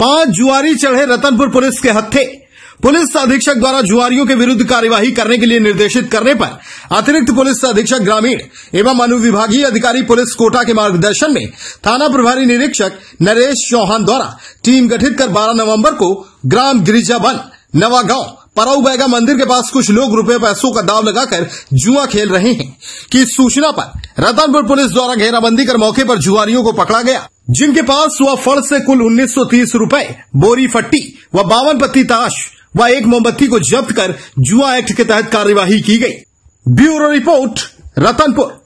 पांच जुआरी चढ़े रतनपुर पुलिस के हत्थे पुलिस अधीक्षक द्वारा जुआरियों के विरुद्ध कार्यवाही करने के लिए निर्देशित करने पर अतिरिक्त पुलिस अधीक्षक ग्रामीण एवं अनुविभागीय अधिकारी पुलिस कोटा के मार्गदर्शन में थाना प्रभारी निरीक्षक नरेश चौहान द्वारा टीम गठित कर 12 नवंबर को ग्राम गिरिजा वन नवागांव पराऊ बैगा मंदिर के पास कुछ लोग रूपये पैसों का दाव लगाकर जुआ खेल रहे हैं कि सूचना पर रतनपुर पुलिस द्वारा घेराबंदी कर मौके पर जुआरियों को पकड़ा गया जिनके पास व फल से कुल 1930 रुपए बोरी फट्टी व बावन पत्ती ताश व एक मोमबत्ती को जब्त कर जुआ एक्ट के तहत कार्यवाही की गई ब्यूरो रिपोर्ट रतनपुर